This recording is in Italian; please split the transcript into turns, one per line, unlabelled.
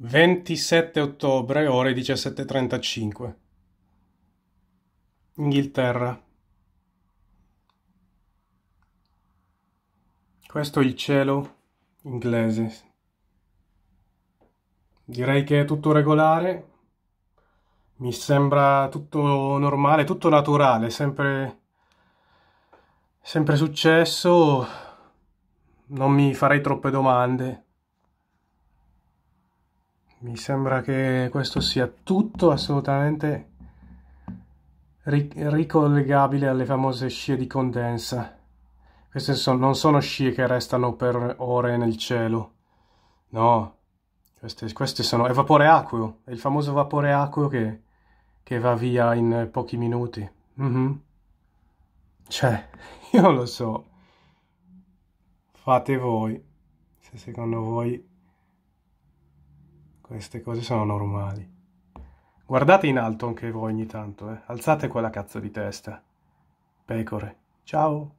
27 ottobre, ore 17.35. Inghilterra. Questo è il cielo inglese. Direi che è tutto regolare. Mi sembra tutto normale, tutto naturale, sempre, sempre successo. Non mi farei troppe domande mi sembra che questo sia tutto assolutamente ric ricollegabile alle famose scie di condensa. Queste sono, non sono scie che restano per ore nel cielo, no, queste, queste sono, è vapore acqueo, è il famoso vapore acqueo che, che va via in pochi minuti.
Mm -hmm. Cioè,
io lo so, fate voi, se secondo voi queste cose sono normali. Guardate in alto anche voi ogni tanto, eh. Alzate quella cazzo di testa. Pecore. Ciao.